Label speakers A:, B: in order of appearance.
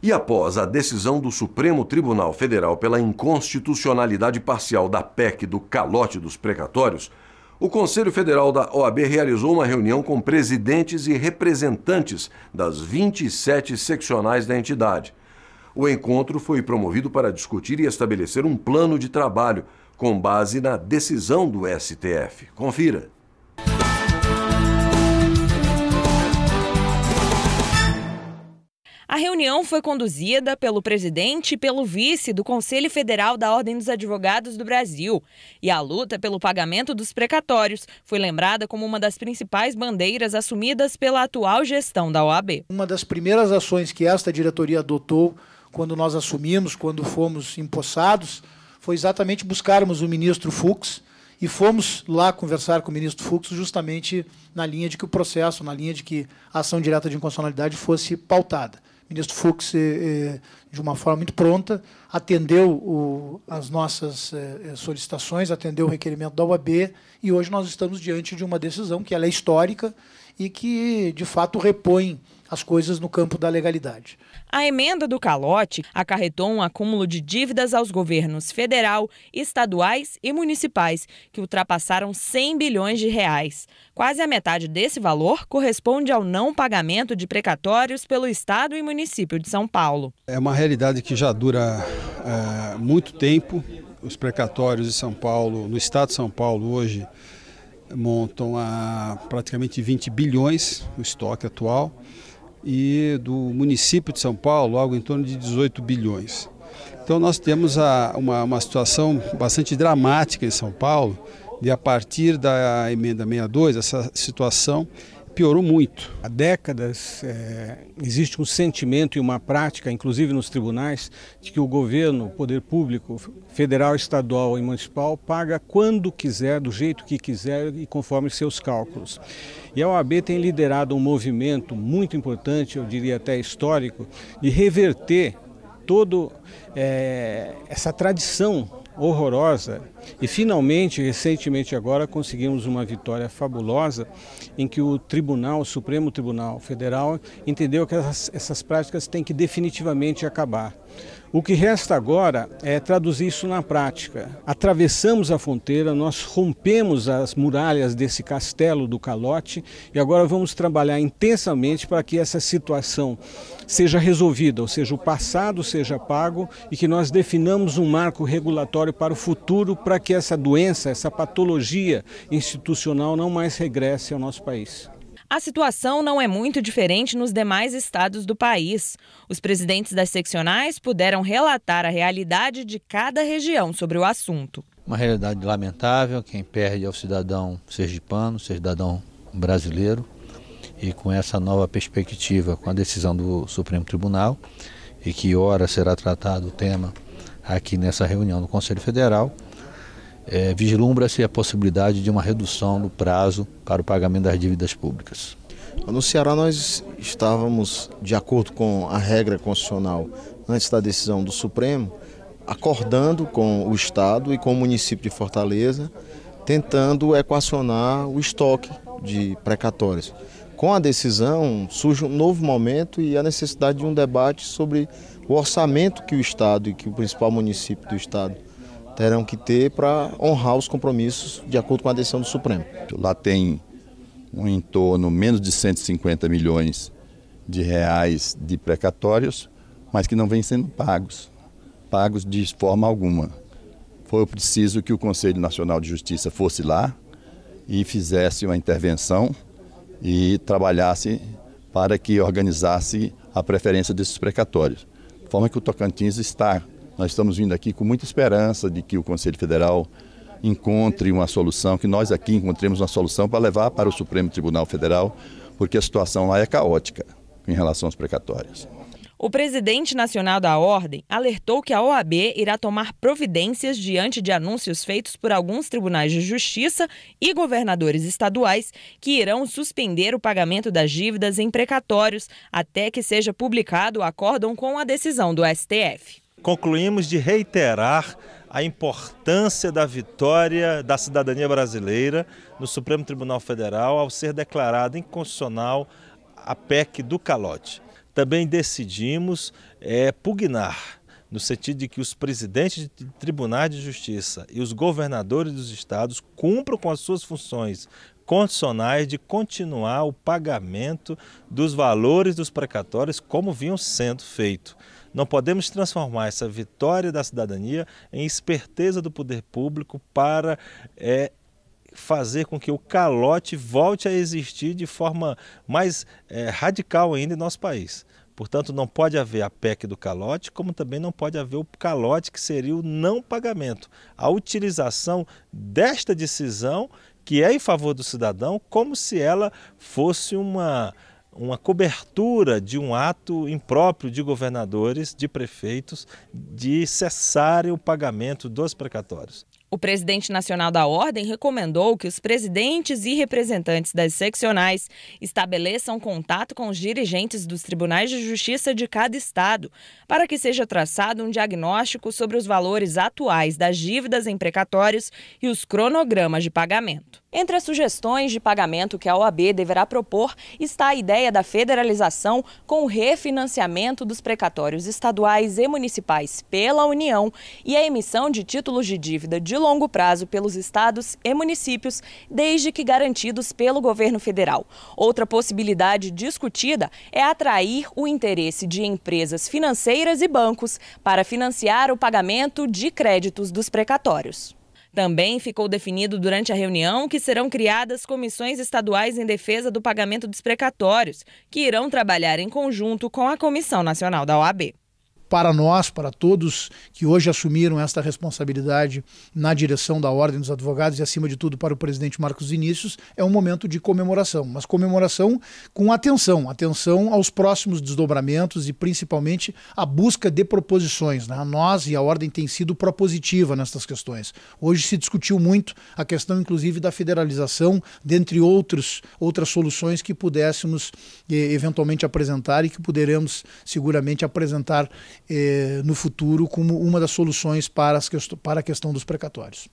A: E após a decisão do Supremo Tribunal Federal pela inconstitucionalidade parcial da PEC do calote dos precatórios, o Conselho Federal da OAB realizou uma reunião com presidentes e representantes das 27 seccionais da entidade. O encontro foi promovido para discutir e estabelecer um plano de trabalho com base na decisão do STF. Confira.
B: A reunião foi conduzida pelo presidente e pelo vice do Conselho Federal da Ordem dos Advogados do Brasil. E a luta pelo pagamento dos precatórios foi lembrada como uma das principais bandeiras assumidas pela atual gestão da OAB. Uma
C: das primeiras ações que esta diretoria adotou quando nós assumimos, quando fomos empossados, foi exatamente buscarmos o ministro Fux e fomos lá conversar com o ministro Fux justamente na linha de que o processo, na linha de que a ação direta de inconstitucionalidade fosse pautada ministro Fux eh, eh, de uma forma muito pronta, atendeu o, as nossas eh, eh, solicitações, atendeu o requerimento da UAB, e hoje nós estamos diante de uma decisão que ela é histórica e que, de fato, repõe as coisas no campo da legalidade.
B: A emenda do calote acarretou um acúmulo de dívidas aos governos federal, estaduais e municipais, que ultrapassaram 100 bilhões de reais. Quase a metade desse valor corresponde ao não pagamento de precatórios pelo Estado e município de São Paulo.
D: É uma realidade que já dura é, muito tempo. Os precatórios de São Paulo, no estado de São Paulo hoje, montam a praticamente 20 bilhões o estoque atual e do município de São Paulo algo em torno de 18 bilhões. Então nós temos a, uma, uma situação bastante dramática em São Paulo de a partir da emenda 62 essa situação piorou muito. Há décadas é, existe um sentimento e uma prática, inclusive nos tribunais, de que o governo, o poder público, federal, estadual e municipal, paga quando quiser, do jeito que quiser e conforme seus cálculos. E a OAB tem liderado um movimento muito importante, eu diria até histórico, de reverter toda é, essa tradição horrorosa e finalmente, recentemente agora, conseguimos uma vitória fabulosa em que o Tribunal, o Supremo Tribunal Federal, entendeu que essas, essas práticas têm que definitivamente acabar. O que resta agora é traduzir isso na prática. Atravessamos a fronteira, nós rompemos as muralhas desse castelo do calote e agora vamos trabalhar intensamente para que essa situação seja resolvida, ou seja, o passado seja pago e que nós definamos um marco regulatório para o futuro para para que essa doença, essa patologia institucional não mais regresse ao nosso país.
B: A situação não é muito diferente nos demais estados do país. Os presidentes das seccionais puderam relatar a realidade de cada região sobre o assunto.
A: Uma realidade lamentável, quem perde é o cidadão sergipano, cidadão brasileiro. E com essa nova perspectiva, com a decisão do Supremo Tribunal, e que ora será tratado o tema aqui nessa reunião do Conselho Federal, é, vislumbra-se a possibilidade de uma redução no prazo para o pagamento das dívidas
C: públicas. Então, no Ceará nós estávamos, de acordo com a regra constitucional, antes da decisão do Supremo, acordando com o Estado e com o município de Fortaleza, tentando equacionar o estoque de precatórios. Com a decisão surge um novo momento e a necessidade de um debate sobre o orçamento que o Estado e que o principal município do Estado terão que ter para honrar os compromissos de acordo com a decisão do Supremo.
B: Lá tem um entorno menos de 150 milhões de reais de precatórios, mas que não vêm sendo pagos, pagos de forma alguma. Foi preciso que o Conselho Nacional de Justiça fosse lá e fizesse uma intervenção e trabalhasse para que organizasse a preferência desses precatórios. De forma que o Tocantins está nós estamos vindo aqui com muita esperança de que o Conselho Federal encontre uma solução, que nós aqui encontremos uma solução para levar para o Supremo Tribunal Federal, porque a situação lá é caótica em relação aos precatórios. O presidente nacional da ordem alertou que a OAB irá tomar providências diante de anúncios feitos por alguns tribunais de justiça e governadores estaduais que irão suspender o pagamento das dívidas em precatórios até que seja publicado o acórdão com a decisão do STF
A: concluímos de reiterar a importância da vitória da cidadania brasileira no Supremo Tribunal Federal ao ser declarada inconstitucional a PEC do calote. Também decidimos é, pugnar no sentido de que os presidentes de tribunais de justiça e os governadores dos estados cumpram com as suas funções condicionais de continuar o pagamento dos valores dos precatórios como vinham sendo feito. Não podemos transformar essa vitória da cidadania em esperteza do poder público para é, fazer com que o calote volte a existir de forma mais é, radical ainda em nosso país. Portanto, não pode haver a PEC do calote, como também não pode haver o calote, que seria o não pagamento. A utilização desta decisão, que é em favor do cidadão, como se ela fosse uma uma cobertura de um ato impróprio de governadores, de prefeitos, de cessarem o pagamento dos precatórios.
B: O presidente nacional da ordem recomendou que os presidentes e representantes das seccionais estabeleçam contato com os dirigentes dos tribunais de justiça de cada estado, para que seja traçado um diagnóstico sobre os valores atuais das dívidas em precatórios e os cronogramas de pagamento. Entre as sugestões de pagamento que a OAB deverá propor está a ideia da federalização com o refinanciamento dos precatórios estaduais e municipais pela União e a emissão de títulos de dívida de longo prazo pelos estados e municípios, desde que garantidos pelo governo federal. Outra possibilidade discutida é atrair o interesse de empresas financeiras e bancos para financiar o pagamento de créditos dos precatórios. Também ficou definido durante a reunião que serão criadas comissões estaduais em defesa do pagamento dos precatórios, que irão trabalhar em conjunto com a Comissão Nacional da OAB
C: para nós, para todos que hoje assumiram esta responsabilidade na direção da Ordem dos Advogados e, acima de tudo, para o presidente Marcos Vinícius, é um momento de comemoração, mas comemoração com atenção, atenção aos próximos desdobramentos e, principalmente, a busca de proposições. Né? Nós e a Ordem têm sido propositiva nestas questões. Hoje se discutiu muito a questão, inclusive, da federalização, dentre outros, outras soluções que pudéssemos eh, eventualmente apresentar e que poderemos seguramente apresentar eh, no futuro como uma das soluções para, as, para a questão dos precatórios.